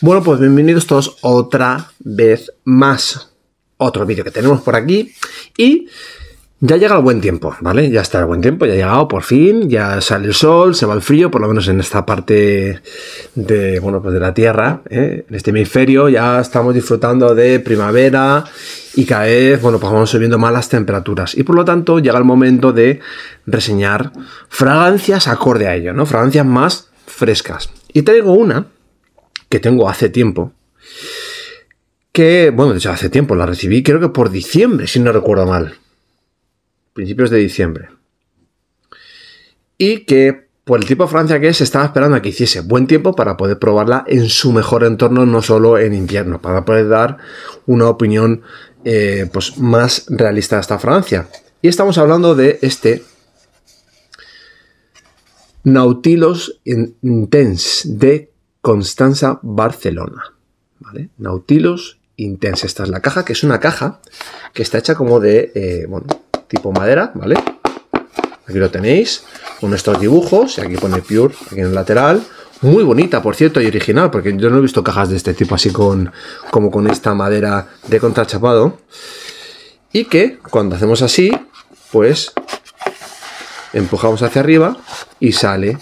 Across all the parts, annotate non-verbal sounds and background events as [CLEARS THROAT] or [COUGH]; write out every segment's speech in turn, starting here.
Bueno, pues bienvenidos todos otra vez más. Otro vídeo que tenemos por aquí. Y ya llega el buen tiempo, ¿vale? Ya está el buen tiempo, ya ha llegado por fin, ya sale el sol, se va el frío, por lo menos en esta parte de, bueno, pues de la Tierra, ¿eh? en este hemisferio, ya estamos disfrutando de primavera y cada vez, bueno, pues vamos subiendo más las temperaturas. Y por lo tanto llega el momento de reseñar fragancias acorde a ello, ¿no? Fragancias más frescas. Y traigo una que tengo hace tiempo. Que, bueno, de hecho, hace tiempo la recibí, creo que por diciembre, si no recuerdo mal. Principios de diciembre. Y que, por el tipo de Francia que es, estaba esperando a que hiciese buen tiempo para poder probarla en su mejor entorno, no solo en invierno, para poder dar una opinión eh, pues, más realista de esta Francia. Y estamos hablando de este Nautilus Intense de Constanza Barcelona. ¿vale? Nautilus Intense. Esta es la caja, que es una caja que está hecha como de, eh, bueno, tipo madera, ¿vale? Aquí lo tenéis, con nuestros dibujos, y aquí pone Pure, aquí en el lateral. Muy bonita, por cierto, y original, porque yo no he visto cajas de este tipo así con, como con esta madera de contrachapado. Y que cuando hacemos así, pues empujamos hacia arriba y sale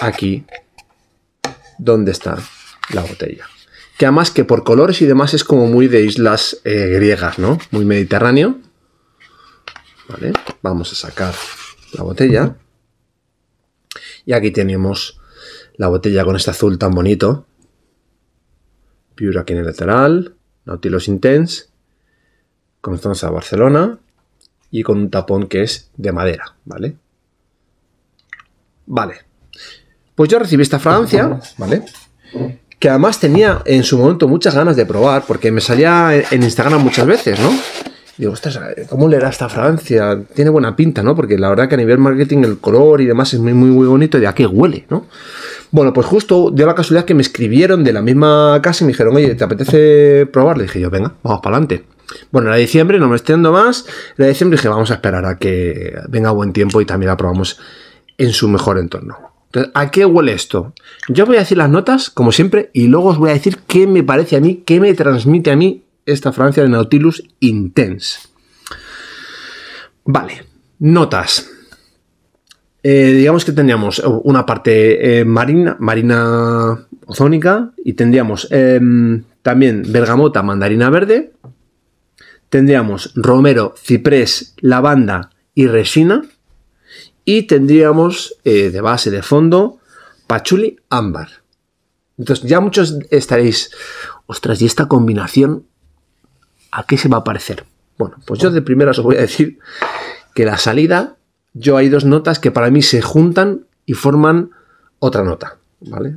aquí dónde está la botella. Que además que por colores y demás es como muy de islas eh, griegas, ¿no? Muy mediterráneo. Vale, vamos a sacar la botella. Y aquí tenemos la botella con este azul tan bonito. Pure aquí en el lateral, Nautilus Intense, a Barcelona y con un tapón que es de madera, ¿vale? Vale, pues yo recibí esta pues Francia, ¿vale? Que además tenía en su momento muchas ganas de probar, porque me salía en Instagram muchas veces, ¿no? Y digo, ostras, ¿cómo le da esta Francia? Tiene buena pinta, ¿no? Porque la verdad que a nivel marketing el color y demás es muy, muy, muy bonito y de a qué huele, ¿no? Bueno, pues justo dio la casualidad que me escribieron de la misma casa y me dijeron, oye, ¿te apetece probar? Le dije yo, venga, vamos para adelante. Bueno, era diciembre, no me estoy más. Era diciembre dije, vamos a esperar a que venga buen tiempo y también la probamos en su mejor entorno. ¿a qué huele esto? Yo voy a decir las notas, como siempre, y luego os voy a decir qué me parece a mí, qué me transmite a mí esta fragancia de Nautilus Intense. Vale, notas. Eh, digamos que tendríamos eh, una parte eh, marina, marina ozónica, y tendríamos em, también bergamota, mandarina verde, tendríamos romero, ciprés, lavanda y resina, y tendríamos eh, de base de fondo pachuli ámbar. Entonces ya muchos estaréis, ostras, ¿y esta combinación a qué se va a parecer? Bueno, pues yo de primera os voy a decir que la salida, yo hay dos notas que para mí se juntan y forman otra nota, ¿vale?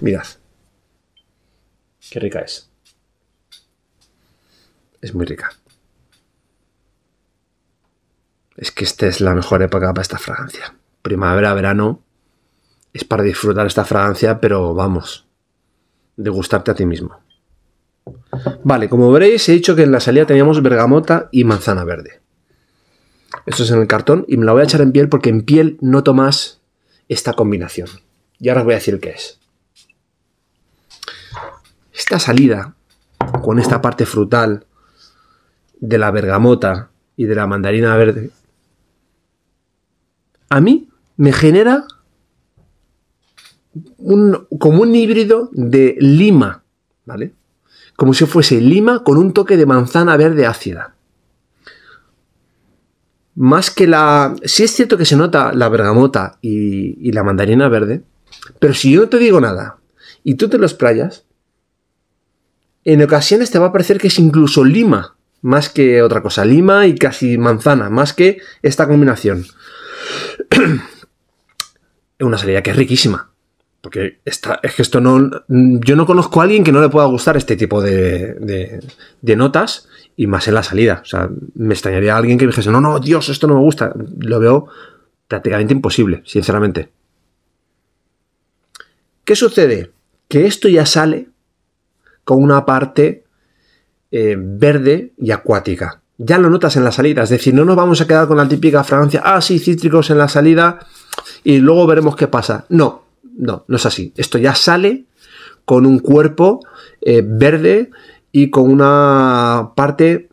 Mirad. Qué rica es. Es muy rica es que esta es la mejor época para esta fragancia. Primavera, verano, es para disfrutar esta fragancia, pero vamos, degustarte a ti mismo. Vale, como veréis, he dicho que en la salida teníamos bergamota y manzana verde. Esto es en el cartón y me la voy a echar en piel porque en piel no más esta combinación. Y ahora os voy a decir qué es. Esta salida, con esta parte frutal de la bergamota y de la mandarina verde, a mí me genera como un híbrido de lima, ¿vale? Como si fuese lima con un toque de manzana verde ácida. Más que la... Sí es cierto que se nota la bergamota y, la mandarina verde, pero si yo no te digo nada y tú te los playas, en ocasiones te va a parecer que es incluso lima, más que otra cosa, lima y casi manzana, más que esta combinación. [CLEARS THROAT] Es una salida que es riquísima. Porque es que esto no. Yo no conozco a alguien que no le pueda gustar este tipo de, de, notas y más en la salida. O sea, me extrañaría a alguien que dijese, no, no, Dios, esto no me gusta. Lo veo prácticamente imposible, sinceramente. ¿Qué sucede? Que esto ya sale con una parte eh, verde y acuática ya lo notas en la salida. Es decir, no nos vamos a quedar con la típica fragancia, ah, sí, cítricos en la salida y luego veremos qué pasa. No, no, no es así. Esto ya sale con un cuerpo eh, verde y con una parte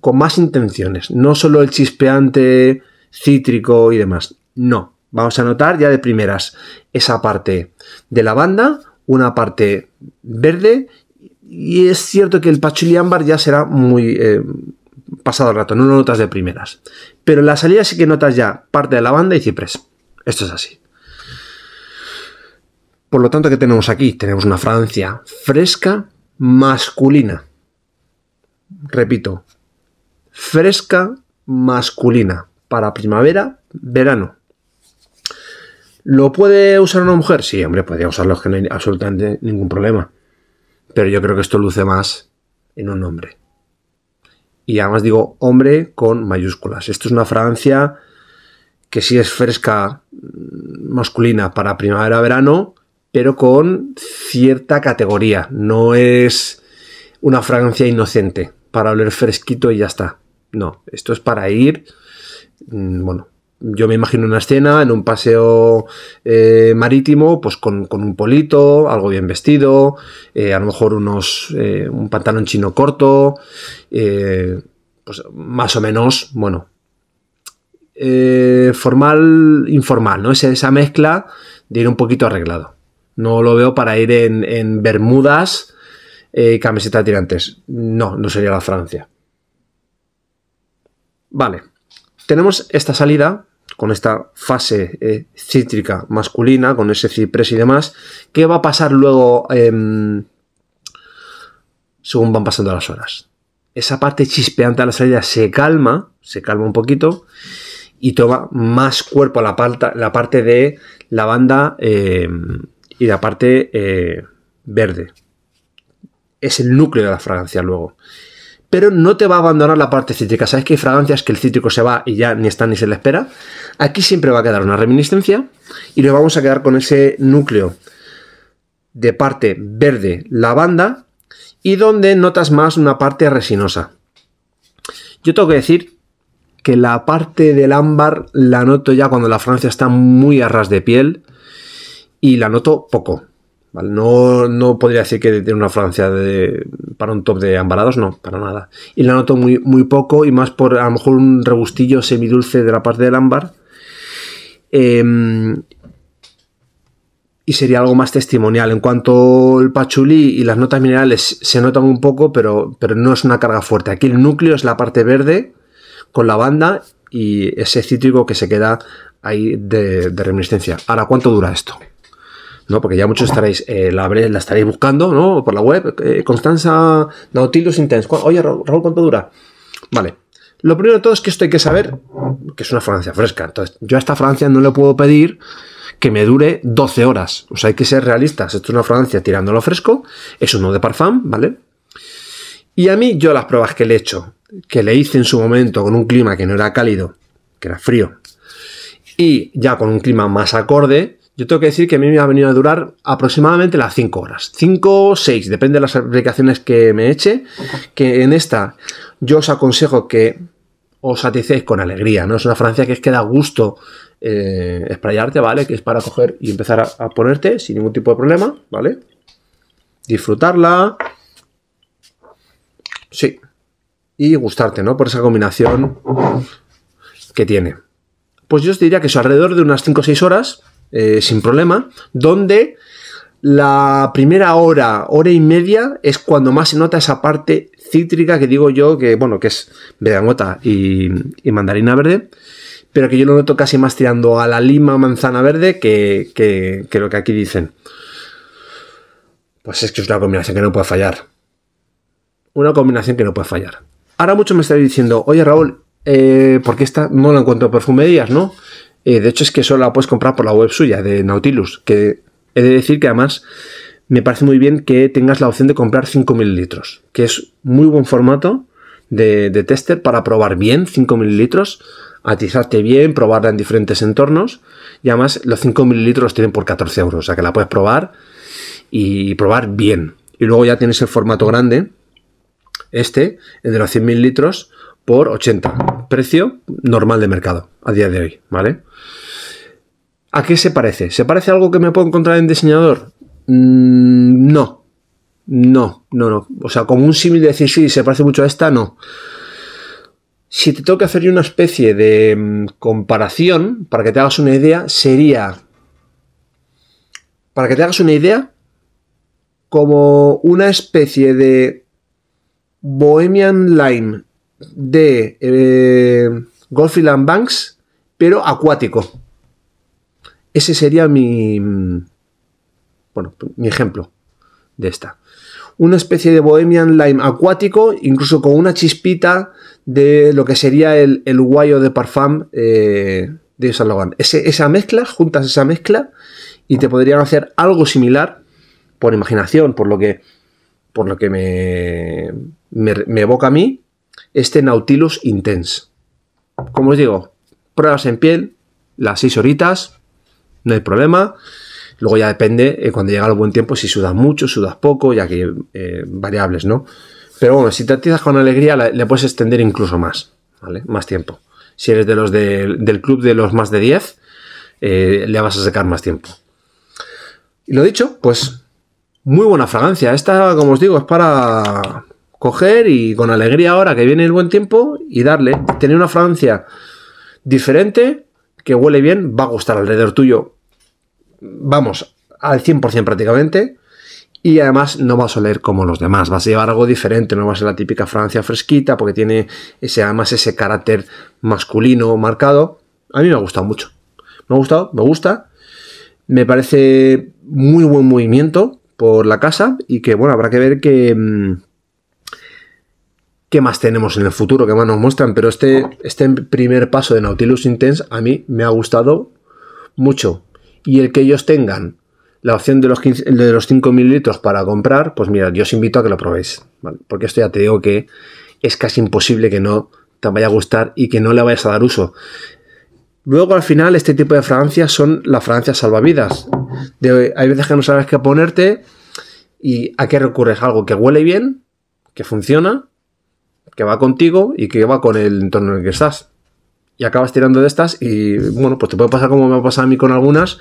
con más intenciones. No solo el chispeante cítrico y demás. No, vamos a notar ya de primeras esa parte de la banda, una parte verde y es cierto que el pachuli ámbar ya será muy... Eh, pasado rato, no lo notas de primeras. Pero en la salida sí que notas ya parte de la banda y ciprés. Esto es así. Por lo tanto, ¿qué tenemos aquí? Tenemos una Francia fresca, masculina. Repito, fresca, masculina. Para primavera, verano. ¿Lo puede usar una mujer? Sí, hombre, podría usarlo, que no hay absolutamente ningún problema. Pero yo creo que esto luce más en un hombre y además digo hombre con mayúsculas. Esto es una fragancia que sí es fresca mm, masculina para primavera-verano, pero con cierta categoría. No es una fragancia inocente para oler fresquito y ya está. No, esto es para ir, mm, bueno, yo me imagino una escena en un paseo eh, marítimo, pues con, un polito, algo bien vestido, eh, a lo mejor unos, eh, un pantalón chino corto, pues más o menos, bueno, formal, informal, ¿no? Esa, esa mezcla de ir un poquito arreglado. No lo veo para ir en, en bermudas, camiseta tirantes. No, no sería la Francia. Vale tenemos esta salida con esta fase eh, cítrica masculina, con ese ciprés y demás, ¿qué va a pasar luego em, según van pasando las horas. Esa parte chispeante a la salida se calma, se calma un poquito y toma más cuerpo la, parte, la parte de lavanda banda em, y la parte eh, verde. Es el núcleo de la fragancia luego pero no te va a abandonar la parte cítrica. Sabes que hay fragancias que el cítrico se va y ya ni está ni se le espera. Aquí siempre va a quedar una reminiscencia y le vamos a quedar con ese núcleo de parte verde lavanda y donde notas más una parte resinosa. Yo tengo que decir que la parte del ámbar la noto ya cuando la fragancia está muy a ras de piel y la noto poco. No, podría decir que tiene una Francia de, para un top de ambarados, no, para nada. Y la noto muy, muy poco y más por a lo mejor un rebustillo semidulce de la parte del ámbar. Em, y sería algo más testimonial. En cuanto al pachulí y las notas minerales se notan un poco, pero, pero no es una carga fuerte. Aquí el núcleo es la parte verde con la banda y ese cítrico que se queda ahí de reminiscencia. Ahora, ¿cuánto dura esto? ¿no? Porque ya muchos estaréis, eh, la, estaréis buscando, ¿no? Por la web, eh, Constanza Nautilus Intense. Oye, Raúl, ¿cuánto dura? Vale. Lo primero de todo es que esto hay que saber que es una Francia fresca. Entonces, yo a esta Francia no le puedo pedir que me dure 12 horas. O sea, hay que ser realistas. Esto es una Francia tirándolo fresco. Es uno no de parfum, ¿vale? Y a mí, yo las pruebas que le he hecho, que le hice en su momento con un clima que no era cálido, que era frío, y ya con un clima más acorde, yo tengo que decir que a mí me ha venido a durar aproximadamente las 5 horas. 5 o 6, depende de las aplicaciones que me eche. Que en esta yo os aconsejo que os saticéis con alegría, ¿no? Es una francia que es que da gusto eh, esprayarte, ¿vale? Que es para coger y empezar a, a ponerte sin ningún tipo de problema, ¿vale? Disfrutarla. Sí. Y gustarte, ¿no? Por esa combinación que tiene. Pues yo os diría que eso, alrededor de unas 5 o 6 horas eh, sin problema, donde la primera hora, hora y media, es cuando más se nota esa parte cítrica que digo yo, que bueno, que es bergamota y, mandarina verde, pero que yo lo noto casi más tirando a la lima manzana verde que, lo que aquí dicen. Pues es que es una combinación que no puede fallar. Una combinación que no puede fallar. Ahora muchos me estaréis diciendo, oye Raúl, eh, porque esta no la encuentro perfumerías, ¿no? Eh, de hecho, es que solo la puedes comprar por la web suya, de Nautilus, que he de decir que además me parece muy bien que tengas la opción de comprar 5000. litros que es muy buen formato de, tester para probar bien 5.000 litros atizarte bien, probarla en diferentes entornos. Y además, los 5 mililitros tienen por 14 euros, o sea que la puedes probar y probar bien. Y luego ya tienes el formato grande, este, el de los 100 litros por 80 precio normal de mercado a día de hoy, ¿vale? ¿A qué se parece? ¿Se parece algo que me puedo encontrar en diseñador? Mm, no. No, no, no. O sea, como un símil de decir, sí, se parece mucho a esta, no. Si te tengo que hacer una especie de mm, comparación, para que te hagas una idea, sería. Para que te hagas una idea, como una especie de Bohemian Lime de eh, Banks, pero acuático. Ese sería mi, bueno, mi ejemplo de esta. Una especie de Bohemian Lime acuático, incluso con una chispita de lo que sería el, guayo de Parfum eh, de San esa mezcla, juntas esa mezcla y te podrían hacer algo similar por imaginación, por lo que, por lo que me, me evoca a mí, este Nautilus Intense. Como os digo, pruebas en piel, las 6 horitas, no hay problema. Luego ya depende, eh, cuando llega el buen tiempo, si sudas mucho, sudas poco, ya que eh, variables, ¿no? Pero bueno, si te atizas con alegría, le puedes extender incluso más, ¿vale? Más tiempo. Si eres de los del club de los más de 10, eh, le vas a sacar más tiempo. Y lo dicho, pues muy buena fragancia. Esta, como os digo, es para, coger y con alegría ahora que viene el buen tiempo y darle, tener una Francia diferente, que huele bien, va a gustar alrededor tuyo, vamos, al 100% prácticamente, y además no vas a oler como los demás, vas a llevar algo diferente, no va a ser la típica Francia fresquita, porque tiene ese, además ese carácter masculino marcado. A mí me ha gustado mucho. Me ha gustado, me gusta. Me parece muy buen movimiento por la casa y que, bueno, habrá que ver que mm, qué más tenemos en el futuro, qué más nos muestran, pero este, este primer paso de Nautilus Intense a mí me ha gustado mucho. Y el que ellos tengan la opción de los, de los 5 mililitros para comprar, pues mira, yo os invito a que lo probéis, Porque esto ya te digo que es casi imposible que no te vaya a gustar y que no le vayas a dar uso. Luego al final este tipo de fragancias son las fragancias salvavidas. De, hay veces que no sabes qué ponerte y a qué recurres. Algo que huele bien, que funciona que va contigo y que va con el entorno en el que estás. Y acabas tirando de estas y, bueno, pues te puede pasar como me ha pasado a mí con algunas,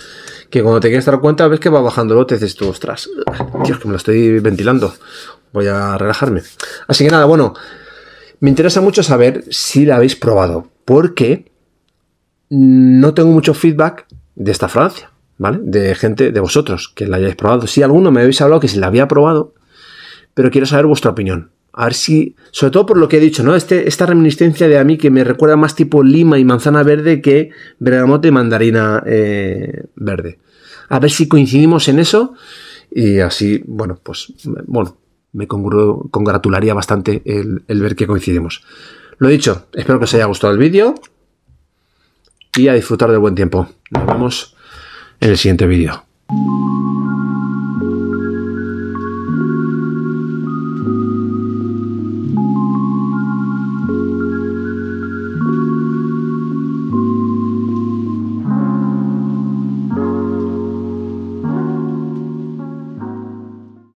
que cuando te quieres dar cuenta ves que va bajando el lote dices tú, ostras, Dios, que me lo estoy ventilando. Voy a relajarme. Así que nada, bueno, me interesa mucho saber si la habéis probado, porque no tengo mucho feedback de esta Francia, ¿vale? De gente, de vosotros, que la hayáis probado. Si alguno me habéis hablado que se la había probado, pero quiero saber vuestra opinión. A ver si, sobre todo por lo que he dicho, ¿no? Este, esta reminiscencia de a mí que me recuerda más tipo lima y manzana verde que bergamota y mandarina eh, verde. A ver si coincidimos en eso y así, bueno, pues, bueno, me congratularía bastante el, el ver que coincidimos. Lo dicho, espero que os haya gustado el vídeo y a disfrutar del buen tiempo. Nos vemos en el siguiente vídeo.